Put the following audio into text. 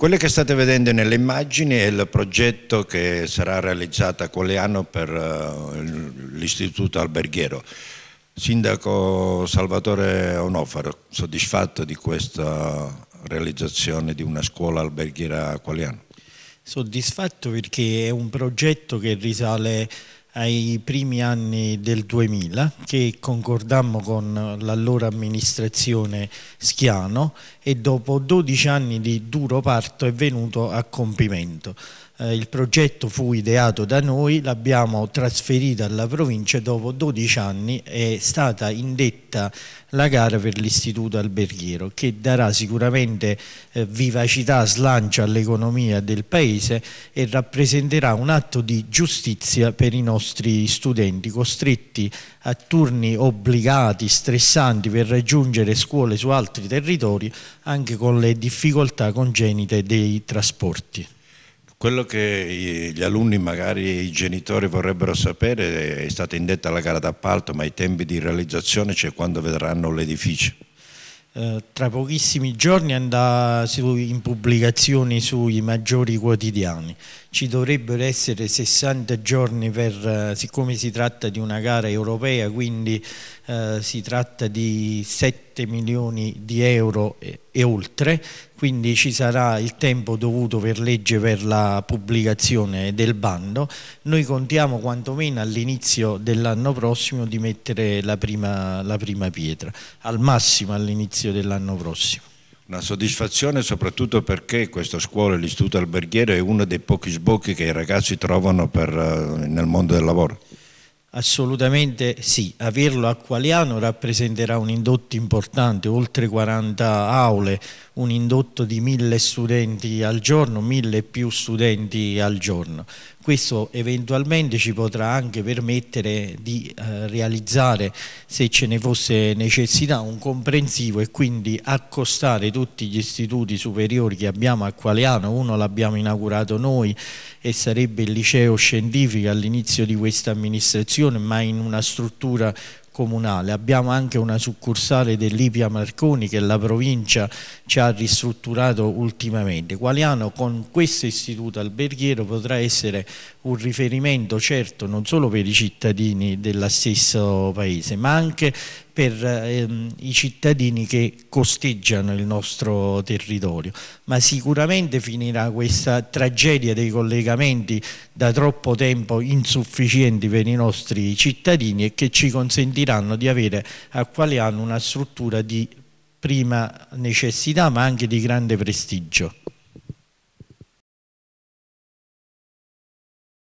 Quello che state vedendo nelle immagini è il progetto che sarà realizzato a anno per eh, l'Istituto Alberghiero. Sindaco Salvatore Onofaro, soddisfatto di questa realizzazione di una scuola alberghiera a anno? Soddisfatto perché è un progetto che risale ai primi anni del 2000 che concordammo con l'allora amministrazione Schiano e dopo 12 anni di duro parto è venuto a compimento. Eh, il progetto fu ideato da noi, l'abbiamo trasferito alla provincia e dopo 12 anni è stata indetta indetta la gara per l'istituto alberghiero che darà sicuramente eh, vivacità, slancio all'economia del paese e rappresenterà un atto di giustizia per i nostri studenti costretti a turni obbligati, stressanti per raggiungere scuole su altri territori anche con le difficoltà congenite dei trasporti. Quello che gli alunni, magari i genitori vorrebbero sapere, è stata indetta la gara d'appalto, ma i tempi di realizzazione, cioè quando vedranno l'edificio? Eh, tra pochissimi giorni andrà in pubblicazione sui maggiori quotidiani. Ci dovrebbero essere 60 giorni per, eh, siccome si tratta di una gara europea, quindi eh, si tratta di 7 7 milioni di euro e, e oltre, quindi ci sarà il tempo dovuto per legge per la pubblicazione del bando. Noi contiamo quantomeno all'inizio dell'anno prossimo di mettere la prima, la prima pietra, al massimo all'inizio dell'anno prossimo. Una soddisfazione soprattutto perché questa scuola, l'istituto alberghiero, è uno dei pochi sbocchi che i ragazzi trovano per, eh, nel mondo del lavoro. Assolutamente sì, averlo a Qualiano rappresenterà un indotto importante, oltre 40 aule, un indotto di mille studenti al giorno, 1000 più studenti al giorno. Questo eventualmente ci potrà anche permettere di eh, realizzare, se ce ne fosse necessità, un comprensivo e quindi accostare tutti gli istituti superiori che abbiamo a Qualiano, uno l'abbiamo inaugurato noi e sarebbe il liceo scientifico all'inizio di questa amministrazione associazione ma in una struttura comunale. Abbiamo anche una succursale dell'Ipia Marconi che la provincia ci ha ristrutturato ultimamente. Qualiano con questo istituto alberghiero potrà essere un riferimento certo non solo per i cittadini dello stesso paese ma anche per ehm, i cittadini che costeggiano il nostro territorio, ma sicuramente finirà questa tragedia dei collegamenti da troppo tempo insufficienti per i nostri cittadini e che ci consentiranno di avere a quale Qualiano una struttura di prima necessità ma anche di grande prestigio.